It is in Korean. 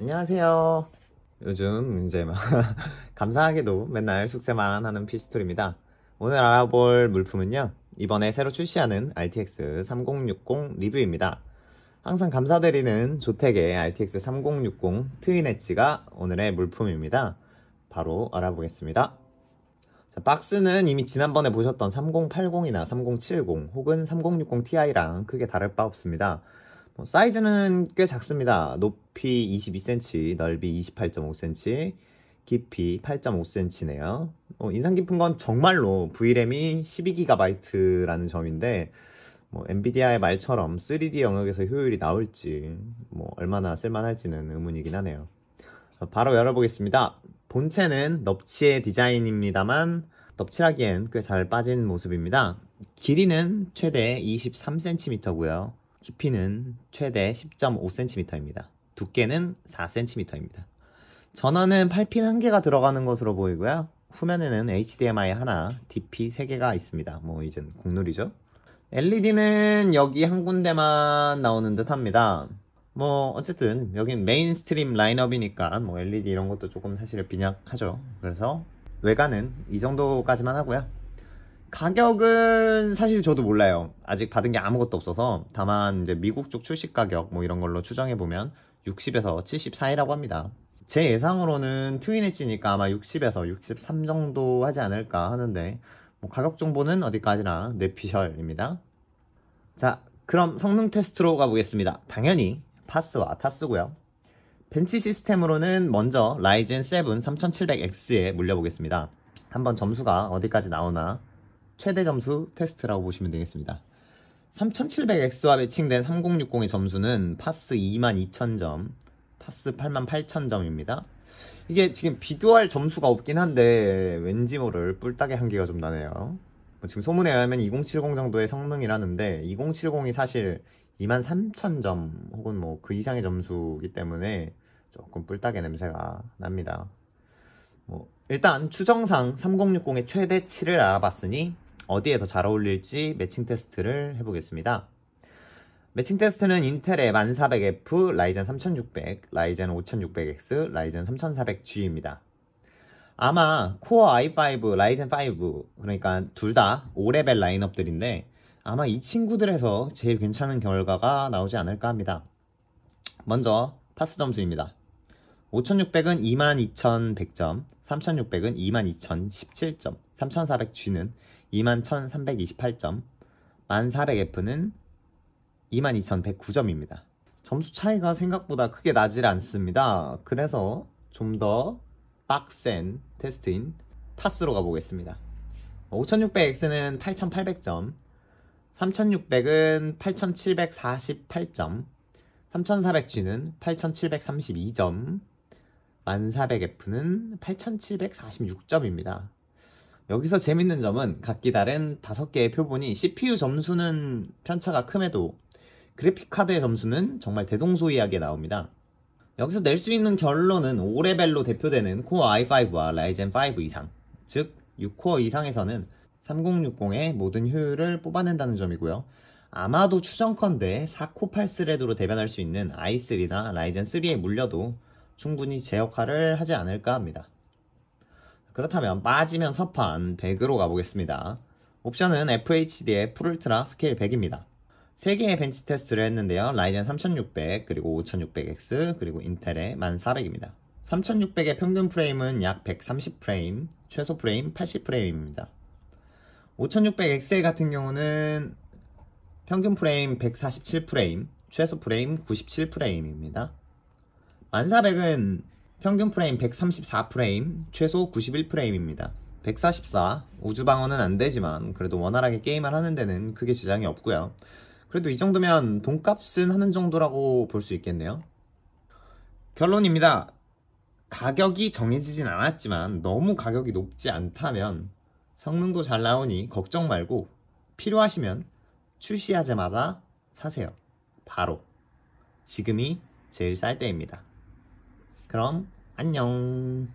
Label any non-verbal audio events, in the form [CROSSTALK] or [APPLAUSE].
안녕하세요. 요즘 이제막 [LAUGHS] 감사하게도 맨날 숙제만 하는 피스톨입니다. 오늘 알아볼 물품은요. 이번에 새로 출시하는 RTX 3060 리뷰입니다. 항상 감사드리는 조택의 RTX 3060 트윈 엣지가 오늘의 물품입니다. 바로 알아보겠습니다. 자, 박스는 이미 지난번에 보셨던 3080이나 3070 혹은 3060 Ti랑 크게 다를 바 없습니다. 뭐 사이즈는 꽤 작습니다. 높 높이 22cm, 넓이 28.5cm, 깊이 8.5cm네요. 어, 인상 깊은 건 정말로 VRAM이 12GB라는 점인데 뭐 엔비디아의 말처럼 3D 영역에서 효율이 나올지 뭐 얼마나 쓸만할지는 의문이긴 하네요. 어, 바로 열어보겠습니다. 본체는 넙치의 디자인입니다만 넙치라기엔꽤 잘 빠진 모습입니다. 길이는 최대 23cm고요. 깊이는 최대 10.5cm입니다. 두께는 4cm입니다. 전원은 8핀 한개가 들어가는 것으로 보이고요. 후면에는 HDMI 하나, DP 3개가 있습니다. 뭐 이젠 국룰이죠. LED는 여기 한 군데만 나오는 듯 합니다. 뭐 어쨌든 여긴 메인스트림 라인업이니까 뭐 LED 이런 것도 조금 사실 빈약하죠. 그래서 외관은 이 정도까지만 하고요. 가격은 사실 저도 몰라요. 아직 받은 게 아무것도 없어서 다만 이제 미국 쪽 출시 가격 뭐 이런 걸로 추정해 보면 60에서 70 사이라고 합니다 제 예상으로는 트윈엣지니까 아마 60에서 63 정도 하지 않을까 하는데 뭐 가격 정보는 어디까지나 뇌피셜입니다 자 그럼 성능 테스트로 가보겠습니다 당연히 파스와 타스고요 벤치 시스템으로는 먼저 라이젠 7 3700X에 물려보겠습니다 한번 점수가 어디까지 나오나 최대 점수 테스트라고 보시면 되겠습니다 3700X와 매칭된 3060의 점수는 파스 22000점, 타스 88000점입니다. 이게 지금 비교할 점수가 없긴 한데 왠지 모를 뿔따기 한계가 좀 나네요. 뭐 지금 소문에 의하면 2070 정도의 성능이라는데 2070이 사실 23000점 혹은 뭐 그 이상의 점수이기 때문에 조금 뿔따기 냄새가 납니다. 뭐 일단 추정상 3060의 최대치를 알아봤으니 어디에 더 잘 어울릴지 매칭 테스트를 해보겠습니다. 매칭 테스트는 인텔의 1400F, 라이젠 3600, 라이젠 5600X, 라이젠 3400G입니다. 아마 코어 i5, 라이젠 5 그러니까 둘 다 5레벨 라인업들인데 아마 이 친구들에서 제일 괜찮은 결과가 나오지 않을까 합니다. 먼저 파스 점수입니다. 5600은 22100점, 3600은 22017점, 3400G는 21,328점, 1400F는 22,109점입니다. 점수 차이가 생각보다 크게 나질 않습니다. 그래서 좀 더 빡센 테스트인 타스로 가보겠습니다. 5600X는 8,800점, 3600은 8,748점, 3400G는 8,732점, 1400F는 8,746점입니다. 여기서 재밌는 점은 각기 다른 5개의 표본이 CPU 점수는 편차가 큼에도 그래픽카드의 점수는 정말 대동소이하게 나옵니다. 여기서 낼 수 있는 결론은 5레벨로 대표되는 코어 i5와 라이젠 5 이상, 즉 6코어 이상에서는 3060의 모든 효율을 뽑아낸다는 점이고요. 아마도 추정컨대 4코 8스레드로 대변할 수 있는 i3나 라이젠 3에 물려도 충분히 제 역할을 하지 않을까 합니다. 그렇다면 빠지면 서판 100으로 가보겠습니다. 옵션은 FHD의 풀울트라 스케일 100입니다. 3개의 벤치 테스트를 했는데요. 라이젠 3600, 그리고 5600X, 그리고 인텔의 1400입니다. 3600의 평균 프레임은 약 130프레임, 최소 프레임 80프레임입니다. 5600XL 같은 경우는 평균 프레임 147프레임, 최소 프레임 97프레임입니다. 1400은 평균 프레임 134프레임, 최소 91프레임입니다. 144, 우주방어는 안되지만 그래도 원활하게 게임을 하는 데는 크게 지장이 없고요. 그래도 이 정도면 돈값은 하는 정도라고 볼 수 있겠네요. 결론입니다. 가격이 정해지진 않았지만 너무 가격이 높지 않다면 성능도 잘 나오니 걱정 말고 필요하시면 출시하자마자 사세요. 바로. 지금이 제일 쌀 때입니다. 그럼 안녕